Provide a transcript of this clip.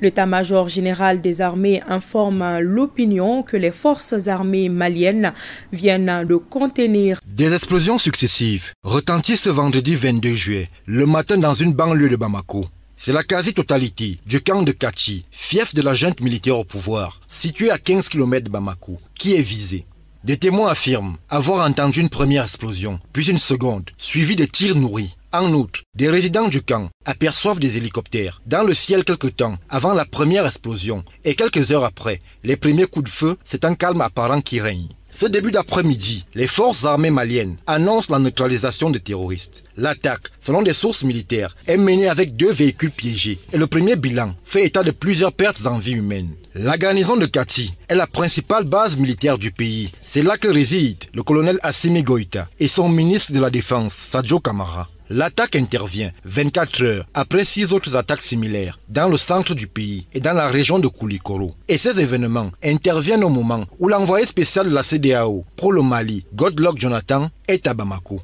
L'état-major général des armées informe l'opinion que les forces armées maliennes viennent de contenir. Des explosions successives retentissent ce vendredi 22 juillet, le matin dans une banlieue de Bamako. C'est la quasi-totalité du camp de Kachi, fief de la junte militaire au pouvoir, situé à 15 km de Bamako, qui est visé. Des témoins affirment avoir entendu une première explosion, puis une seconde, suivie de tirs nourris. En août, des résidents du camp aperçoivent des hélicoptères dans le ciel quelque temps avant la première explosion et quelques heures après, les premiers coups de feu, c'est un calme apparent qui règne. Ce début d'après-midi, les forces armées maliennes annoncent la neutralisation des terroristes. L'attaque, selon des sources militaires, est menée avec deux véhicules piégés et le premier bilan fait état de plusieurs pertes en vie humaine. La garnison de Kati est la principale base militaire du pays. C'est là que réside le colonel Assimi Goïta et son ministre de la Défense, Sadio Kamara. L'attaque intervient 24 heures après six autres attaques similaires dans le centre du pays et dans la région de Koulikoro. Et ces événements interviennent au moment où l'envoyé spécial de la CDAO pour le Mali, Godlock Jonathan, est à Bamako.